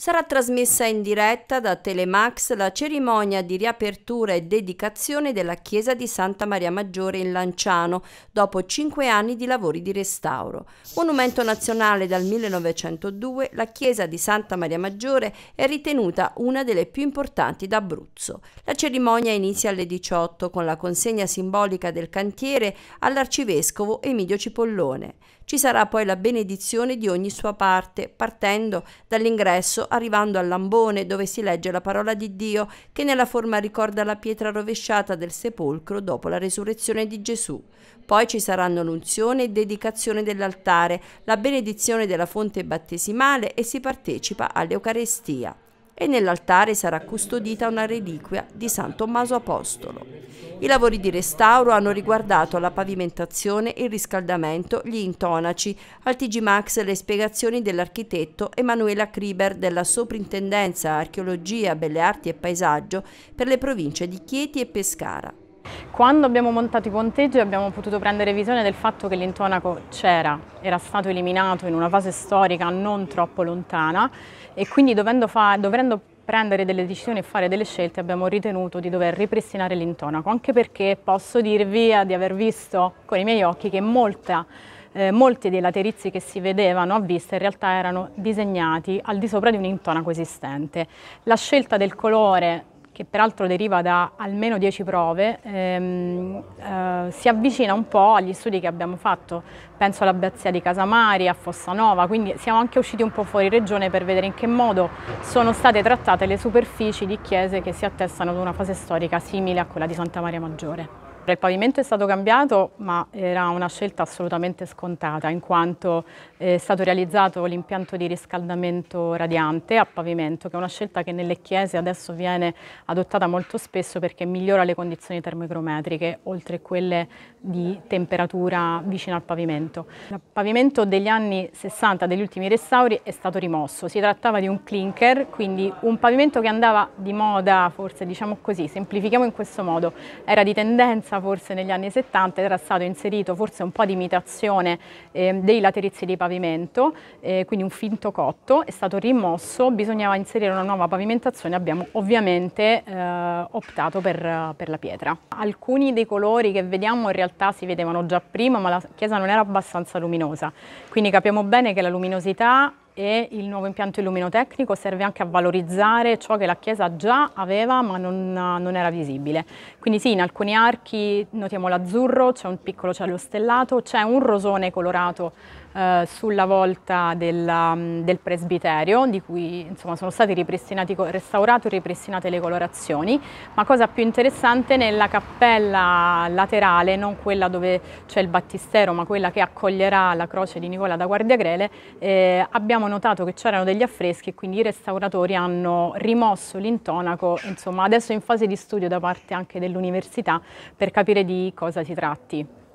sarà trasmessa in diretta da Telemax la cerimonia di riapertura e dedicazione della chiesa di Santa Maria Maggiore in Lanciano dopo cinque anni di lavori di restauro. Monumento nazionale dal 1902, la chiesa di Santa Maria Maggiore è ritenuta una delle più importanti d'Abruzzo. La cerimonia inizia alle 18 con la consegna simbolica del cantiere all'arcivescovo Emilio Cipollone. Ci sarà poi la benedizione di ogni sua parte, partendo dall'ingresso arrivando al lambone dove si legge la parola di Dio che nella forma ricorda la pietra rovesciata del sepolcro dopo la resurrezione di Gesù. Poi ci saranno l'unzione e dedicazione dell'altare, la benedizione della fonte battesimale e si partecipa all'Eucarestia e nell'altare sarà custodita una reliquia di San Tommaso Apostolo. I lavori di restauro hanno riguardato la pavimentazione, il riscaldamento, gli intonaci, al TG Max le spiegazioni dell'architetto Emanuela Kriber della Soprintendenza Archeologia, Belle Arti e Paesaggio per le province di Chieti e Pescara. Quando abbiamo montato i ponteggi abbiamo potuto prendere visione del fatto che l'intonaco c'era, era stato eliminato in una fase storica non troppo lontana e quindi dovendo, fa, dovendo prendere delle decisioni e fare delle scelte abbiamo ritenuto di dover ripristinare l'intonaco, anche perché posso dirvi di aver visto con i miei occhi che molta, eh, molti dei laterizi che si vedevano a vista in realtà erano disegnati al di sopra di un intonaco esistente. La scelta del colore che peraltro deriva da almeno 10 prove, ehm, eh, si avvicina un po' agli studi che abbiamo fatto, penso all'Abbazia di Casamari, a Fossanova, quindi siamo anche usciti un po' fuori regione per vedere in che modo sono state trattate le superfici di chiese che si attestano ad una fase storica simile a quella di Santa Maria Maggiore. Il pavimento è stato cambiato, ma era una scelta assolutamente scontata, in quanto eh, è stato realizzato l'impianto di riscaldamento radiante a pavimento, che è una scelta che nelle chiese adesso viene adottata molto spesso perché migliora le condizioni termoicrometriche, oltre quelle di temperatura vicino al pavimento. Il pavimento degli anni 60, degli ultimi restauri, è stato rimosso. Si trattava di un clinker, quindi un pavimento che andava di moda, forse diciamo così, semplifichiamo in questo modo, era di tendenza forse negli anni 70 era stato inserito forse un po' di imitazione eh, dei laterizi di pavimento, eh, quindi un finto cotto, è stato rimosso, bisognava inserire una nuova pavimentazione, abbiamo ovviamente eh, optato per, per, la pietra. Alcuni dei colori che vediamo in realtà si vedevano già prima, ma la chiesa non era abbastanza luminosa, quindi capiamo bene che la luminosità e il nuovo impianto illuminotecnico serve anche a valorizzare ciò che la Chiesa già aveva ma non, non era visibile. Quindi sì, in alcuni archi notiamo l'azzurro, c'è un piccolo cielo stellato, c'è un rosone colorato eh, sulla volta della, mm, del presbiterio, di cui insomma, sono state restaurate e ripristinate le colorazioni, ma cosa più interessante nella cappella laterale, non quella dove c'è il battistero, ma quella che accoglierà la croce di Nicola da Guardiagrele, eh, abbiamo notato che c'erano degli affreschi e quindi i restauratori hanno rimosso l'intonaco, insomma adesso in fase di studio da parte anche dell'università per capire di cosa si tratti.